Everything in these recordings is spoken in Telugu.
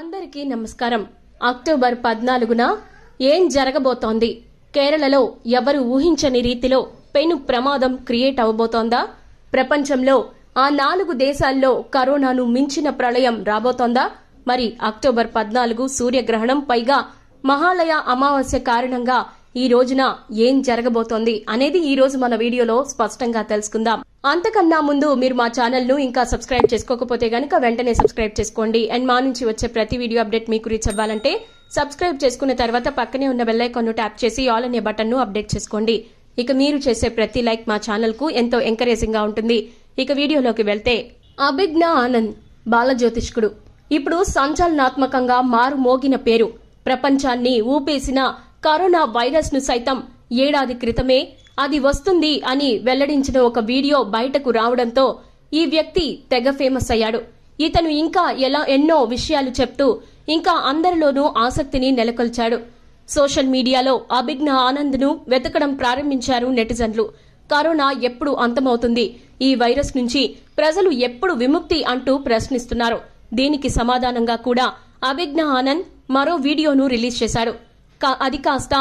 అందరికీ నమస్కారం అక్టోబర్ పద్నాలుగున ఏం జరగబోతోంది కేరళలో ఎవరు ఊహించని రీతిలో పెను ప్రమాదం క్రియేట్ అవబోతోందా ప్రపంచంలో ఆ నాలుగు దేశాల్లో కరోనాను మించిన ప్రళయం రాబోతోందా మరి అక్టోబర్ పద్నాలుగు సూర్యగ్రహణం పైగా మహాలయ అమావాస్య కారణంగా ఈ రోజున ఏం జరగబోతోంది అనేది ఈ రోజు మన వీడియోలో స్పష్టంగా తెలుసుకుందాం అంతకన్నా ముందు మీరు మా ఛానల్ను ఇంకా సబ్స్క్రైబ్ చేసుకోకపోతే గనక వెంటనే సబ్స్క్రైబ్ చేసుకోండి అండ్ మా నుంచి వచ్చే ప్రతి వీడియో అప్డేట్ మీకు రీచ్ అవ్వాలంటే సబ్స్క్రైబ్ చేసుకున్న తర్వాత పక్కనే ఉన్న బెల్లైకాన్ను ట్యాప్ చేసి ఆల్ అనే బటన్ను అప్డేట్ చేసుకోండి ఇక మీరు చేసే ప్రతి లైక్ మా ఛానల్కు ఎంతో ఎంకరేజింగ్గా ఉంటుంది ఇక వీడియోలోకి వెళ్తే అభిజ్ఞ ఆనంద్ బాలజ్యోతిష్కుడు ఇప్పుడు సంచలనాత్మకంగా మారుమోగిన పేరు ప్రపంచాన్ని ఊపేసిన కరోనా వైరస్ను సైతం ఏడాది క్రితమే అది వస్తుంది అని వెల్లడించిన ఒక వీడియో బయటకు రావడంతో ఈ వ్యక్తి తెగ ఫేమస్ అయ్యాడు ఇతను ఇంకా ఎలా ఎన్నో విషయాలు చెప్తూ ఇంకా అందరిలోనూ ఆసక్తిని నెలకొల్చాడు సోషల్ మీడియాలో అభిజ్ఞ ఆనంద్ ను వెతకడం ప్రారంభించారు నెటిజన్లు కరోనా ఎప్పుడు అంతమవుతుంది ఈ వైరస్ నుంచి ప్రజలు ఎప్పుడు విముక్తి అంటూ ప్రశ్నిస్తున్నారు దీనికి సమాధానంగా కూడా అభిజ్ఞ ఆనంద్ మరో వీడియోను రిలీజ్ చేశాడు అది కాస్త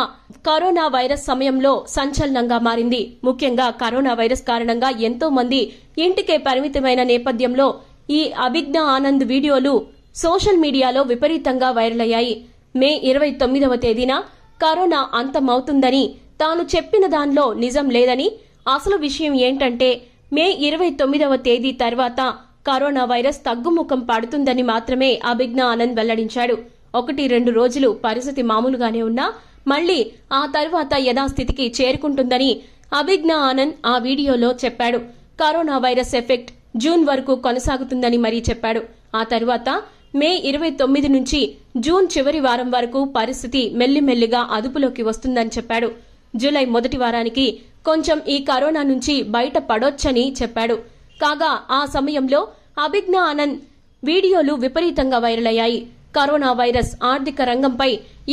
కరోనా వైరస్ సమయంలో సంచలనంగా మారింది ముఖ్యంగా కరోనా వైరస్ కారణంగా ఎంతో మంది ఇంటికే పరిమితమైన నేపథ్యంలో ఈ అభిజ్ఞ ఆనంద్ వీడియోలు సోషల్ మీడియాలో విపరీతంగా వైరల్ అయ్యాయి మే ఇరవై తొమ్మిదవ తేదీన కరోనా అంతమవుతుందని తాను చెప్పిన దానిలో నిజం లేదని అసలు విషయం ఏంటంటే మే ఇరవై తొమ్మిదవ తేదీ తర్వాత కరోనా వైరస్ తగ్గుముఖం పడుతుందని మాత్రమే అభిజ్ఞ ఆనంద్ వెల్లడించాడు ఒకటి రెండు రోజులు పరిస్థితి మామూలుగానే ఉన్నా మళ్లీ ఆ తర్వాత యథాస్థితికి చేరుకుంటుందని అభిజ్ఞ ఆనంద్ ఆ వీడియోలో చెప్పాడు కరోనా వైరస్ ఎఫెక్ట్ జూన్ వరకు కొనసాగుతుందని మరీ చెప్పాడు ఆ తర్వాత మే ఇరవై తొమ్మిది నుంచి జూన్ చివరి వారం వరకు పరిస్థితి మెల్లిమెల్లిగా అదుపులోకి వస్తుందని చెప్పాడు జూలై మొదటి వారానికి కొంచెం ఈ కరోనా నుంచి బయట పడొచ్చని చెప్పాడు కాగా ఆ సమయంలో అభిజ్ఞ ఆనంద్ వీడియోలు విపరీతంగా వైరల్ అయ్యాయి కరోనా వైరస్ ఆర్థిక రంగంపై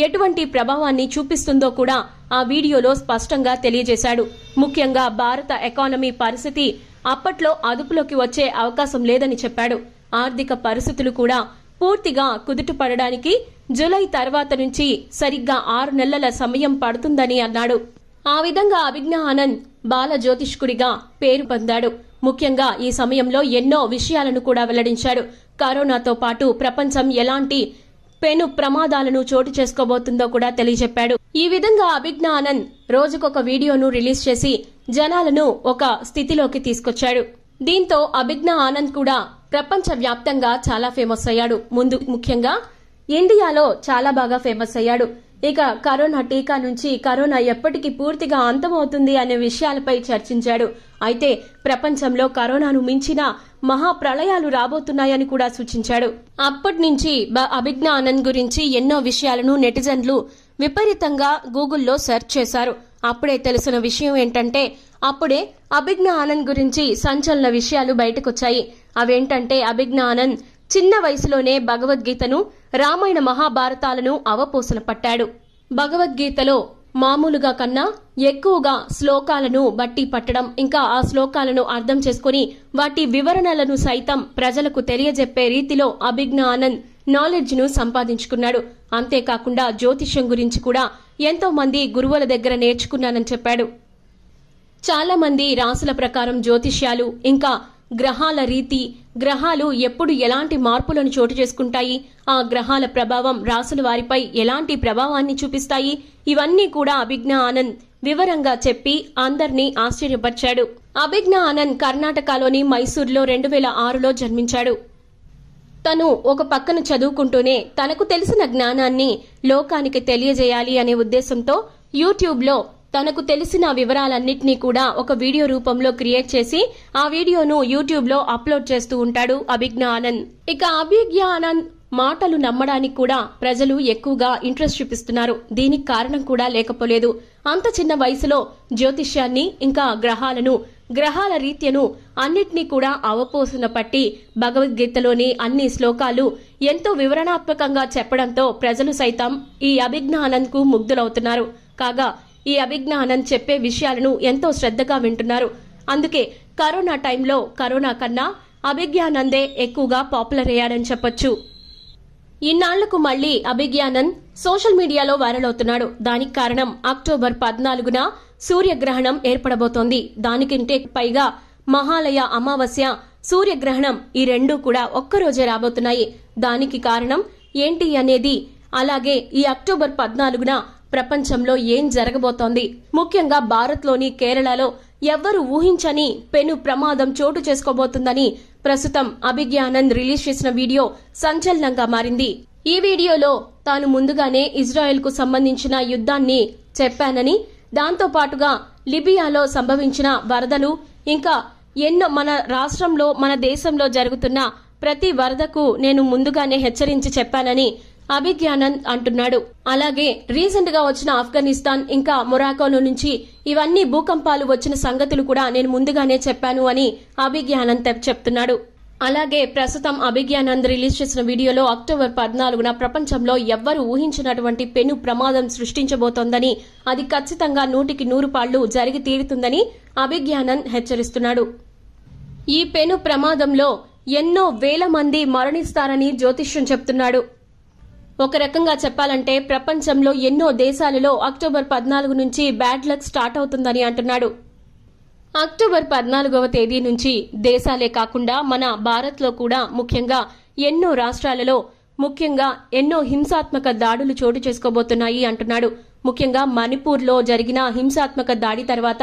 ఎటువంటి ప్రభావాన్ని చూపిస్తుందో కూడా ఆ వీడియోలో స్పష్టంగా తెలియజేశాడు ముఖ్యంగా భారత ఎకానమీ పరిస్థితి అప్పట్లో అదుపులోకి వచ్చే అవకాశం లేదని చెప్పాడు ఆర్థిక పరిస్థితులు కూడా పూర్తిగా కుదుటపడడానికి జులై తర్వాత నుంచి సరిగ్గా ఆరు నెలల సమయం పడుతుందని అన్నాడు ఆ విధంగా అభిజ్ఞ ఆనంద్ బాల జ్యోతిష్కుడిగా పేరు పొందాడు ముఖ్యంగా ఈ సమయంలో ఎన్నో విషయాలను కూడా వెల్లడించాడు కరోనాతో పాటు ప్రపంచం ఎలాంటి పెను ప్రమాదాలను చోటు చేసుకోబోతుందో కూడా తెలియజెప్పాడు ఈ విధంగా అభిజ్ఞానంద్ ఆనంద్ రోజుకొక వీడియోను రిలీజ్ చేసి జనాలను ఒక స్థితిలోకి తీసుకొచ్చాడు దీంతో అభిజ్ఞ ఆనంద్ కూడా ప్రపంచ వ్యాప్తంగా చాలా ఫేమస్ అయ్యాడు ముందు ముఖ్యంగా ఇండియాలో చాలా బాగా ఫేమస్ అయ్యాడు ఇక కరోనా టీకా నుంచి కరోనా ఎప్పటికీ పూర్తిగా అంతమవుతుంది అనే విషయాలపై చర్చించాడు అయితే ప్రపంచంలో కరోనాను మించిన మహాప్రళయాలు రాబోతున్నాయని కూడా సూచించాడు అప్పటి నుంచి అభిజ్ఞా గురించి ఎన్నో విషయాలను నెటిజన్లు విపరీతంగా గూగుల్లో సెర్చ్ చేశారు అప్పుడే తెలిసిన విషయం ఏంటంటే అప్పుడే అభిజ్ఞా ఆనంద్ గురించి సంచలన విషయాలు బయటకొచ్చాయి అవేంటంటే అభిజ్ఞా ఆనంద్ చిన్న వయసులోనే భగవద్గీతను రామాయణ మహాభారతాలను అవపోసన పట్టాడు భగవద్గీతలో మామూలుగా కన్నా ఎక్కువగా శ్లోకాలను బట్టి పట్టడం ఇంకా ఆ శ్లోకాలను అర్థం చేసుకుని వాటి వివరణలను సైతం ప్రజలకు తెలియజెప్పే రీతిలో అభిజ్ఞ ఆనంద్ నాలెడ్జ్ ను సంపాదించుకున్నాడు అంతేకాకుండా జ్యోతిషం గురించి కూడా ఎంతో మంది గురువుల దగ్గర నేర్చుకున్నానని చెప్పాడు చాలా మంది రాసుల ప్రకారం జ్యోతిష్యాలు ఇంకా గ్రహాల రీతి గ్రహాలు ఎప్పుడు ఎలాంటి మార్పులను చోటు చేసుకుంటాయి ఆ గ్రహాల ప్రభావం రాసుల వారిపై ఎలాంటి ప్రభావాన్ని చూపిస్తాయి ఇవన్నీ కూడా అభిజ్ఞా ఆనంద్ వివరంగా చెప్పి అందర్నీ ఆశ్చర్యపరిచాడు అభిజ్ఞా ఆనంద్ కర్ణాటకలోని మైసూర్లో రెండు వేల ఆరులో జన్మించాడు తను ఒక పక్కన చదువుకుంటూనే తనకు తెలిసిన జ్ఞానాన్ని లోకానికి తెలియజేయాలి అనే ఉద్దేశంతో యూట్యూబ్లో తనకు తెలిసిన వివరాలన్నింటినీ కూడా ఒక వీడియో రూపంలో క్రియేట్ చేసి ఆ వీడియోను యూట్యూబ్లో అప్లోడ్ చేస్తూ ఉంటాడు అభిజ్ఞా ఆనంద్ ఇక అభిజ్ఞ ఆనంద్ మాటలు నమ్మడానికి కూడా ప్రజలు ఎక్కువగా ఇంట్రెస్ట్ చూపిస్తున్నారు దీనికి కారణం కూడా లేకపోలేదు అంత చిన్న వయసులో జ్యోతిష్యాన్ని ఇంకా గ్రహాలను గ్రహాల రీత్యను అన్నిటినీ కూడా అవపోసిన పట్టి భగవద్గీతలోని అన్ని శ్లోకాలు ఎంతో వివరణాత్మకంగా చెప్పడంతో ప్రజలు సైతం ఈ అభిజ్ఞానంకు ముగ్ధులవుతున్నారు కాగా ఈ అభిజ్ఞానం చెప్పే విషయాలను ఎంతో శ్రద్ధగా వింటున్నారు అందుకే కరోనా టైంలో కరోనా కన్నా అభిజ్ఞానందే ఎక్కువగా పాపులర్ అయ్యాడని చెప్పొచ్చు ఇన్నాళ్లకు మళ్లీ అభిజ్ఞానంద్ సోషల్ మీడియాలో వైరల్ అవుతున్నాడు దానికి కారణం అక్టోబర్ పద్నాలుగున సూర్యగ్రహణం ఏర్పడబోతోంది దానికింటే పైగా మహాలయ అమావాస్య సూర్యగ్రహణం ఈ రెండూ కూడా ఒక్కరోజే రాబోతున్నాయి దానికి కారణం ఏంటి అనేది అలాగే ఈ అక్టోబర్ పద్నాలుగున ప్రపంచంలో ఏం జరగబోతోంది ముఖ్యంగా భారత్లోని కేరళలో ఎవ్వరు ఊహించని పెను ప్రమాదం చోటు చేసుకోబోతుందని ప్రస్తుతం అభిజ్ఞానంద్ రిలీజ్ చేసిన వీడియో సంచలనంగా మారింది ఈ వీడియోలో తాను ముందుగానే ఇజ్రాయెల్కు సంబంధించిన యుద్ధాన్ని చెప్పానని దాంతో పాటుగా లిబియాలో సంభవించిన వరదలు ఇంకా ఎన్నో మన రాష్ట్రంలో మన దేశంలో జరుగుతున్న ప్రతి వరదకు నేను ముందుగానే హెచ్చరించి చెప్పానని అభిజ్ఞానంద్ అంటున్నాడు అలాగే రీసెంట్ గా వచ్చిన ఆఫ్ఘనిస్తాన్ ఇంకా మొరాకోలో నుంచి ఇవన్నీ భూకంపాలు వచ్చిన సంగతులు కూడా నేను ముందుగానే చెప్పాను అని అభిజ్ఞానంద్ చెప్తున్నాడు అలాగే ప్రస్తుతం అభిజ్ఞానంద్ రిలీజ్ చేసిన వీడియోలో అక్టోబర్ పద్నాలుగున ప్రపంచంలో ఎవ్వరూ ఊహించినటువంటి పెను ప్రమాదం సృష్టించబోతోందని అది ఖచ్చితంగా నూటికి నూరు పాళ్లు జరిగి తీరుతుందని అభిజ్ఞానంద్ హెచ్చరిస్తున్నాడు ఈ పెను ప్రమాదంలో ఎన్నో వేల మంది మరణిస్తారని జ్యోతిష్యం చెప్తున్నాడు ఒక రకంగా చెప్పాలంటే ప్రపంచంలో ఎన్నో దేశాలలో అక్టోబర్ పద్నాలుగు నుంచి బ్యాడ్ లక్ స్టార్ట్ అవుతుందని అంటున్నాడు అక్టోబర్ పద్నాలుగవ తేదీ నుంచి దేశాలే కాకుండా మన భారత్లో కూడా ముఖ్యంగా ఎన్నో రాష్ట్రాలలో ముఖ్యంగా ఎన్నో హింసాత్మక దాడులు చోటు చేసుకోబోతున్నాయి అంటున్నాడు ముఖ్యంగా మణిపూర్లో జరిగిన హింసాత్మక దాడి తర్వాత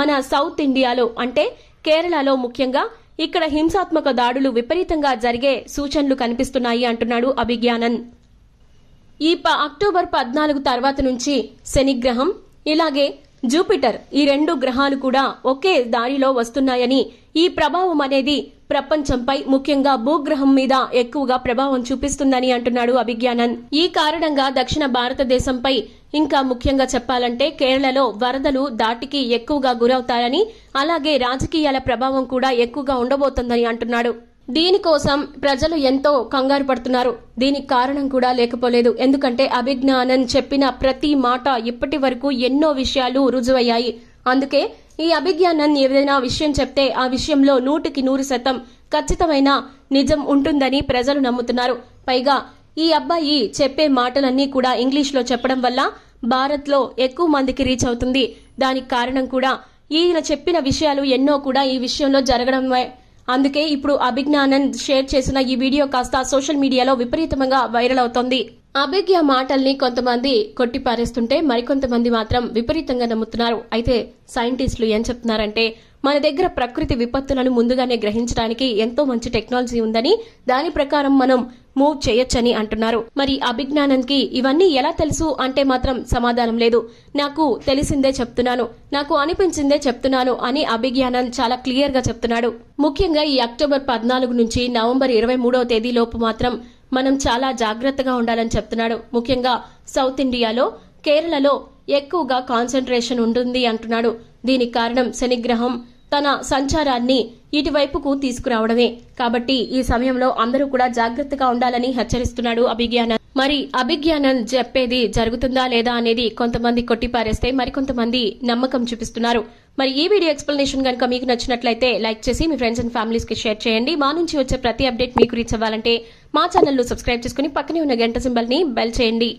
మన సౌత్ ఇండియాలో అంటే కేరళలో ముఖ్యంగా ఇక్కడ హింసాత్మక దాడులు విపరీతంగా జరిగే సూచనలు కనిపిస్తున్నాయి అంటున్నాడు అభిజ్ఞానంద్ ఈ అక్టోబర్ పద్నాలుగు తర్వాత నుంచి శనిగ్రహం ఇలాగే జూపిటర్ ఈ రెండు గ్రహాలు కూడా ఒకే దారిలో వస్తున్నాయని ఈ ప్రభావం అనేది ప్రపంచంపై ముఖ్యంగా భూగ్రహం మీద ఎక్కువగా ప్రభావం చూపిస్తుందని అంటున్నాడు అభిజ్ఞానంద్ ఈ కారణంగా దక్షిణ భారతదేశంపై ఇంకా ముఖ్యంగా చెప్పాలంటే కేరళలో వరదలు దాటికి ఎక్కువగా గురవుతాయని అలాగే రాజకీయాల ప్రభావం కూడా ఎక్కువగా ఉండబోతోందని అంటున్నాడు దీనికోసం ప్రజలు ఎంతో కంగారు పడుతున్నారు దీనికి కారణం కూడా లేకపోలేదు ఎందుకంటే అభిజ్ఞానం చెప్పిన ప్రతి మాట ఇప్పటి వరకు ఎన్నో విషయాలు రుజువయ్యాయి అందుకే ఈ అభిజ్ఞానం ఏదైనా విషయం చెప్తే ఆ విషయంలో నూటికి నూరు శాతం ఖచ్చితమైన నిజం ఉంటుందని ప్రజలు నమ్ముతున్నారు పైగా ఈ అబ్బాయి చెప్పే మాటలన్నీ కూడా ఇంగ్లీష్లో చెప్పడం వల్ల భారత్లో ఎక్కువ మందికి రీచ్ అవుతుంది దానికి కారణం కూడా ఈయన చెప్పిన విషయాలు ఎన్నో కూడా ఈ విషయంలో జరగడమే అందుకే ఇప్పుడు అభిజ్ఞానం షేర్ చేసిన ఈ వీడియో కాస్త సోషల్ మీడియాలో విపరీతంగా వైరల్ అవుతోంది అభిజ్ఞ మాటల్ని కొంతమంది కొట్టిపారేస్తుంటే మరికొంతమంది మాత్రం విపరీతంగా నమ్ముతున్నారు అయితే సైంటిస్టులు ఏం చెప్తున్నారంటే మన దగ్గర ప్రకృతి విపత్తులను ముందుగానే గ్రహించడానికి ఎంతో మంచి టెక్నాలజీ ఉందని దాని ప్రకారం మనం మూవ్ చేయొచ్చని అంటున్నారు మరి అభిజ్ఞానంద్ కి ఇవన్నీ ఎలా తెలుసు అంటే మాత్రం సమాధానం లేదు నాకు తెలిసిందే చెప్తున్నాను నాకు అనిపించిందే చెప్తున్నాను అని అభిజ్ఞానంద్ చాలా క్లియర్ గా చెప్తున్నాడు ముఖ్యంగా ఈ అక్టోబర్ పద్నాలుగు నుంచి నవంబర్ ఇరవై మూడవ తేదీలోపు మాత్రం మనం చాలా జాగ్రత్తగా ఉండాలని చెప్తున్నాడు ముఖ్యంగా సౌత్ ఇండియాలో కేరళలో ఎక్కువగా కాన్సన్ట్రేషన్ ఉంటుంది అంటున్నాడు దీనికి కారణం శనిగ్రహం తన సంచారాన్ని ఇటువైపుకు తీసుకురావడమే కాబట్టి ఈ సమయంలో అందరూ కూడా జాగ్రత్తగా ఉండాలని హెచ్చరిస్తున్నాడు అభిజ్ఞానం మరి అభిజ్ఞానం చెప్పేది జరుగుతుందా లేదా అనేది కొంతమంది కొట్టిపారేస్తే మరికొంతమంది నమ్మకం చూపిస్తున్నారు మరి ఈ వీడియో ఎక్స్ప్లెనేషన్ కనుక మీకు నచ్చినట్లయితే లైక్ చేసి మీ ఫ్రెండ్స్ అండ్ ఫ్యామిలీస్ కి షేర్ చేయండి మా నుంచి వచ్చే ప్రతి అప్డేట్ మీకు రీచ్ అవ్వాలంటే మా ఛానల్ సబ్స్క్రైబ్ చేసుకుని పక్కనే ఉన్న గంట సింబల్ ని బెల్ చేయండి